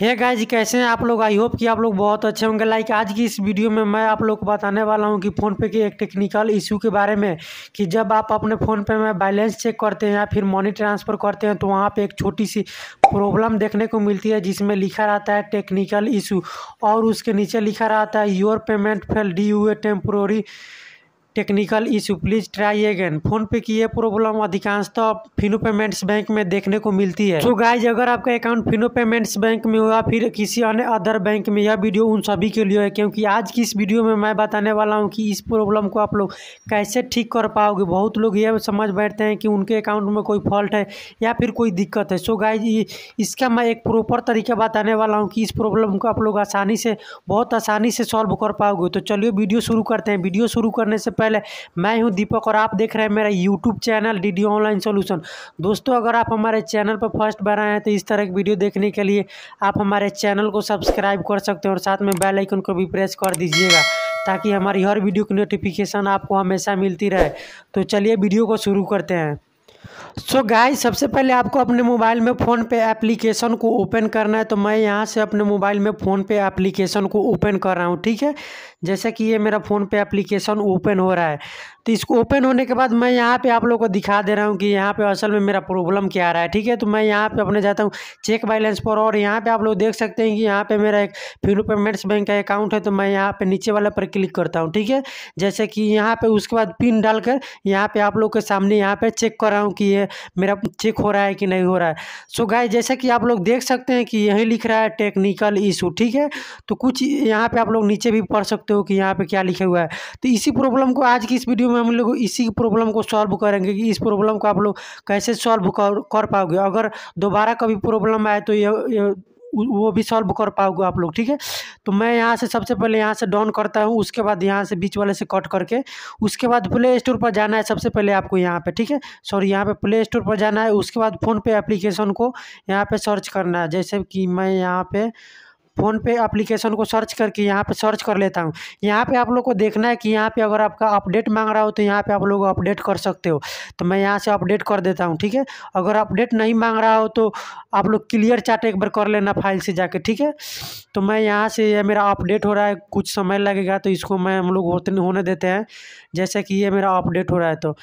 हे hey guys कैसे हैं आप लोग आई होप कि आप लोग बहुत अच्छे होंगे लाइक आज की इस वीडियो में मैं आप लोग को बताने वाला हूं कि फ़ोनपे के एक टेक्निकल इशू के बारे में कि जब आप अपने फ़ोन पे में बैलेंस चेक करते हैं या फिर मनी ट्रांसफ़र करते हैं तो वहां पे एक छोटी सी प्रॉब्लम देखने को मिलती है जिसमें लिखा रहता है टेक्निकल इशू और उसके नीचे लिखा रहता है your payment fail due a temporary technical issue please try again PhonePe की ये प्रॉब्लम अधिकांशतः तो फिनो पेमेंट्स बैंक में देखने को मिलती है तो so गाइज अगर आपका अकाउंट फिनो पेमेंट्स बैंक में हो या फिर किसी अन्य अदर बैंक में यह वीडियो उन सभी के लिए है क्योंकि आज की इस वीडियो में मैं बताने वाला हूँ कि इस प्रॉब्लम को आप लोग कैसे ठीक कर पाओगे बहुत लोग यह समझ बैठते हैं कि उनके अकाउंट में कोई फॉल्ट है या फिर कोई दिक्कत है सो so गाइज इसका मैं एक प्रॉपर तरीका बताने वाला हूँ कि इस प्रॉब्लम को आप लोग आसानी से बहुत आसानी से सॉल्व कर पाओगे तो चलिए वीडियो शुरू करते हैं वीडियो शुरू करने से पहले मैं हूं दीपक और आप देख रहे हैं मेरा YouTube channel the online solution दोस्तों अगर आप हमारे चैनल पर फर्स्ट बार आए हैं तो इस तरह की वीडियो देखने के लिए आप हमारे चैनल को सब्सक्राइब कर सकते हैं और साथ में बेल आइकन को भी प्रेस कर दीजिएगा ताकि हमारी हर वीडियो की नोटिफिकेशन आपको हमेशा मिलती रहे तो चलिए वीडियो को शुरू करते हैं सो so गाय सबसे पहले आपको अपने मोबाइल में फ़ोन पे एप्लीकेशन को ओपन करना है तो मैं यहाँ से अपने मोबाइल में फ़ोन पे एप्लीकेशन को ओपन कर रहा हूँ ठीक है जैसे कि ये मेरा फ़ोन पे एप्लीकेशन ओपन हो रहा है तो इसको ओपन होने के बाद मैं यहाँ पे आप लोगों को दिखा दे रहा हूँ कि यहाँ पे असल में मेरा प्रॉब्लम क्या आ रहा है ठीक है तो मैं यहाँ पर अपने जाता हूँ चेक बैलेंस पर और यहाँ पे आप लोग देख सकते हैं कि यहाँ पर मेरा एक फिनो पेमेंट्स बैंक का अकाउंट है तो मैं यहाँ पर नीचे वाला पर क्लिक करता हूँ ठीक है जैसे कि यहाँ पर उसके बाद पिन डालकर यहाँ पर आप लोग के सामने यहाँ पर चेक कर रहा हूँ कि ये मेरा चेक हो रहा है कि नहीं हो रहा है सो so गाय जैसा कि आप लोग देख सकते हैं कि यहीं लिख रहा है टेक्निकल इशू ठीक है तो कुछ यहाँ पे आप लोग नीचे भी पढ़ सकते हो कि यहाँ पे क्या लिखा हुआ है तो इसी प्रॉब्लम को आज की इस वीडियो में हम लोग इसी प्रॉब्लम को सॉल्व करेंगे कि इस प्रॉब्लम को आप लोग कैसे सॉल्व कर, कर पाओगे अगर दोबारा कभी प्रॉब्लम आए तो ये, ये वो भी सॉल्व कर पाओगे आप लोग ठीक है तो मैं यहाँ से सबसे पहले यहाँ से डाउन करता हूँ उसके बाद यहाँ से बीच वाले से कट करके उसके बाद प्ले स्टोर पर जाना है सबसे पहले आपको यहाँ पे ठीक है सॉरी यहाँ पे प्ले स्टोर पर जाना है उसके बाद फ़ोन पे एप्लीकेशन को यहाँ पे सर्च करना है जैसे कि मैं यहाँ पे फ़ोन पे एप्लीकेशन को सर्च करके यहाँ पे सर्च कर लेता हूँ यहाँ पे आप लोग को देखना है कि यहाँ पे अगर आपका अपडेट मांग रहा हो तो यहाँ पे आप लोग अपडेट कर सकते हो तो मैं यहाँ से अपडेट कर देता हूँ ठीक है अगर अपडेट नहीं मांग रहा हो तो आप लोग क्लियर चार्ट एक बार कर लेना फाइल से जाके ठीक है तो मैं यहाँ से यह मेरा अपडेट हो रहा है कुछ समय लगेगा तो इसको मैं हम लोग होने देते हैं जैसे कि ये मेरा अपडेट हो रहा है तो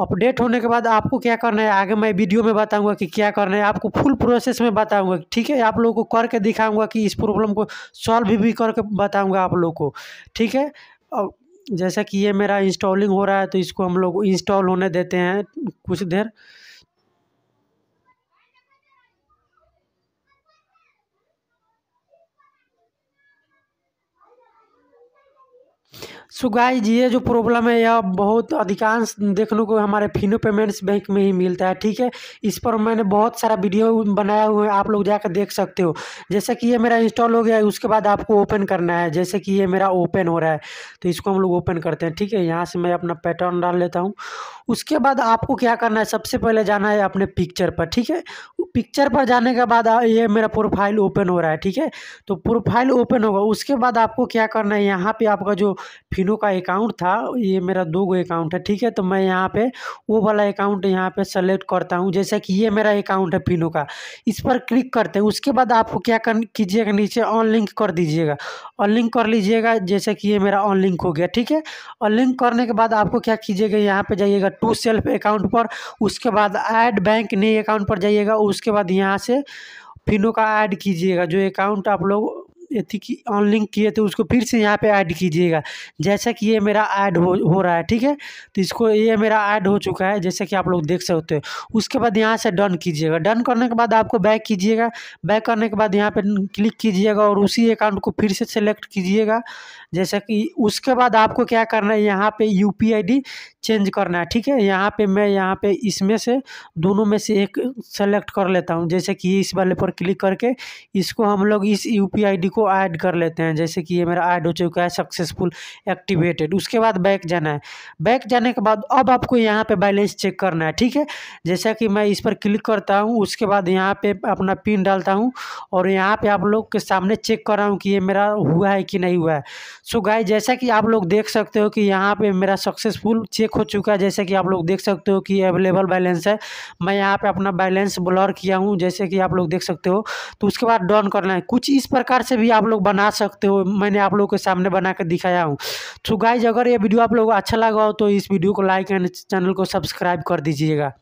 अपडेट होने के बाद आपको क्या करना है आगे मैं वीडियो में बताऊंगा कि क्या करना है आपको फुल प्रोसेस में बताऊंगा ठीक है आप लोगों को करके दिखाऊंगा कि इस प्रॉब्लम को सॉल्व भी करके बताऊंगा आप लोग को ठीक है और जैसा कि ये मेरा इंस्टॉलिंग हो रहा है तो इसको हम लोग इंस्टॉल होने देते हैं कुछ देर सुगाई जी ये जो प्रॉब्लम है यह बहुत अधिकांश देखने को हमारे फिनो पेमेंट्स बैंक में ही मिलता है ठीक है इस पर मैंने बहुत सारा वीडियो बनाया हुआ है आप लोग जाकर देख सकते हो जैसे कि ये मेरा इंस्टॉल हो गया है उसके बाद आपको ओपन करना है जैसे कि ये मेरा ओपन हो रहा है तो इसको हम लोग ओपन करते हैं ठीक है यहाँ से मैं अपना पैटर्न डाल लेता हूँ उसके बाद आपको क्या करना है सबसे पहले जाना है अपने पिक्चर पर ठीक है पिक्चर पर जाने के बाद ये मेरा प्रोफाइल ओपन हो रहा है ठीक है तो प्रोफाइल ओपन होगा उसके बाद आपको क्या करना है यहाँ पर आपका जो फिनो का अकाउंट था ये मेरा दो गो अकाउंट है ठीक है तो मैं यहाँ पे वो वाला अकाउंट यहाँ पे सेलेक्ट करता हूँ जैसे कि ये मेरा अकाउंट है फिनो का इस पर क्लिक करते हैं उसके बाद आपको क्या कर कीजिएगा नीचे ऑन लिंक कर दीजिएगा ऑन लिंक कर लीजिएगा जैसे कि ये मेरा ऑनलिंक हो गया ठीक है ऑन लिंक करने के बाद आपको क्या कीजिएगा यहाँ पर जाइएगा टू सेल्फ अकाउंट पर उसके बाद एड बैंक नए अकाउंट पर जाइएगा उसके बाद यहाँ से फिनो का ऐड कीजिएगा जो अकाउंट आप लोग अथी की ऑनलिंग किए थे उसको फिर से यहाँ पे ऐड कीजिएगा जैसा कि ये मेरा ऐड हो हो रहा है ठीक है तो इसको ये मेरा ऐड हो चुका है जैसे कि आप लोग देख सकते हो उसके बाद यहाँ से डन कीजिएगा डन करने के बाद आपको बैक कीजिएगा बैक करने के बाद यहाँ पे क्लिक कीजिएगा और उसी अकाउंट को फिर से सेलेक्ट कीजिएगा जैसे कि उसके बाद आपको क्या करना है यहाँ पे U P I D change करना है ठीक है यहाँ पे मैं यहाँ पे इसमें से दोनों में से एक सेलेक्ट कर लेता हूँ जैसे कि इस वाले पर क्लिक करके इसको हम लोग इस यू पी आई डी को ऐड कर लेते हैं जैसे कि ये मेरा ऐड हो चुका है सक्सेसफुल एक्टिवेटेड उसके बाद बैक जाना है बैक जाने के बाद अब आपको यहाँ पर बैलेंस चेक करना है ठीक है जैसा कि मैं इस पर क्लिक करता हूँ उसके बाद यहाँ पे अपना पिन डालता हूँ और यहाँ पर आप लोग के सामने चेक कर रहा हूँ कि ये मेरा हुआ है कि नहीं हुआ है सो गाय जैसा कि आप लोग देख सकते हो कि यहाँ पे मेरा सक्सेसफुल चेक हो चुका है जैसे कि आप लोग देख सकते हो कि अवेलेबल बैलेंस है मैं यहाँ पे अपना बैलेंस ब्लॉर किया हूँ जैसे कि आप लोग देख सकते हो तो उसके बाद डॉन करना है कुछ इस प्रकार से भी आप लोग बना सकते हो मैंने आप लोग के सामने बना कर दिखाया हूँ सो गाइज अगर ये वीडियो आप लोग को अच्छा लगा हो तो इस वीडियो को लाइक एंड चैनल को सब्सक्राइब कर दीजिएगा